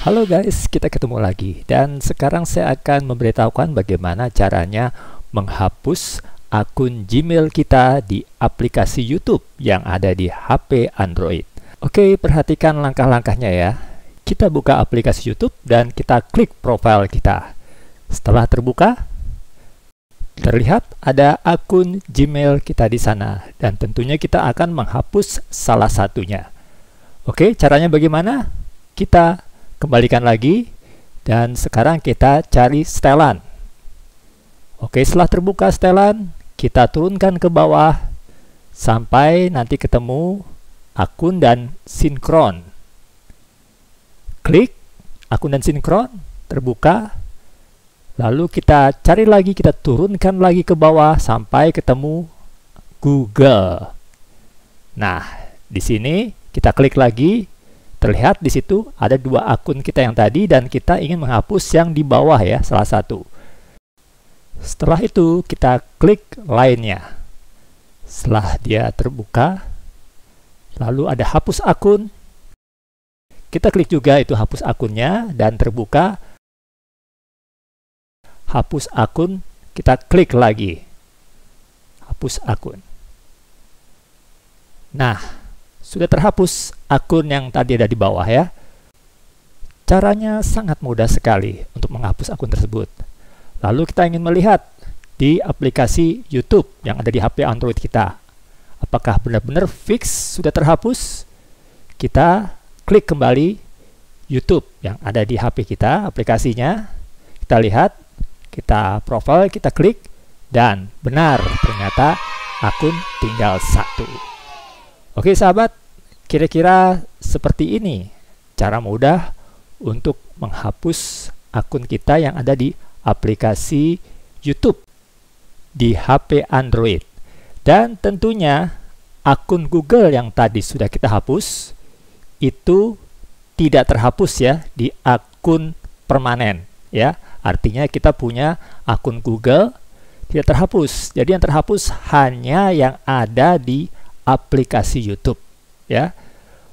Halo guys, kita ketemu lagi dan sekarang saya akan memberitahukan bagaimana caranya menghapus akun Gmail kita di aplikasi YouTube yang ada di HP Android. Oke, perhatikan langkah-langkahnya ya. Kita buka aplikasi YouTube dan kita klik profile kita. Setelah terbuka, terlihat ada akun Gmail kita di sana dan tentunya kita akan menghapus salah satunya. Oke, caranya bagaimana? Kita kembalikan lagi dan sekarang kita cari setelan oke setelah terbuka setelan kita turunkan ke bawah sampai nanti ketemu akun dan sinkron klik akun dan sinkron terbuka lalu kita cari lagi kita turunkan lagi ke bawah sampai ketemu Google nah di sini kita klik lagi Terlihat di situ ada dua akun kita yang tadi dan kita ingin menghapus yang di bawah ya, salah satu. Setelah itu kita klik lainnya. Setelah dia terbuka, lalu ada hapus akun. Kita klik juga itu hapus akunnya dan terbuka. Hapus akun, kita klik lagi. Hapus akun. Nah, sudah terhapus akun yang tadi ada di bawah ya. Caranya sangat mudah sekali untuk menghapus akun tersebut. Lalu kita ingin melihat di aplikasi YouTube yang ada di HP Android kita. Apakah benar-benar fix sudah terhapus? Kita klik kembali YouTube yang ada di HP kita, aplikasinya. Kita lihat, kita profile, kita klik, dan benar ternyata akun tinggal satu. Oke sahabat, Kira-kira seperti ini cara mudah untuk menghapus akun kita yang ada di aplikasi YouTube di HP Android. Dan tentunya akun Google yang tadi sudah kita hapus itu tidak terhapus ya di akun permanen ya. Artinya kita punya akun Google tidak terhapus. Jadi yang terhapus hanya yang ada di aplikasi YouTube ya.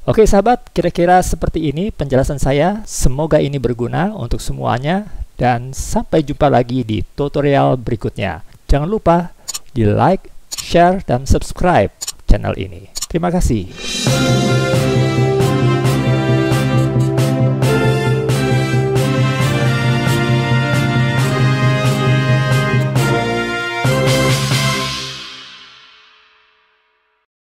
Oke sahabat, kira-kira seperti ini penjelasan saya. Semoga ini berguna untuk semuanya dan sampai jumpa lagi di tutorial berikutnya. Jangan lupa di like, share, dan subscribe channel ini. Terima kasih.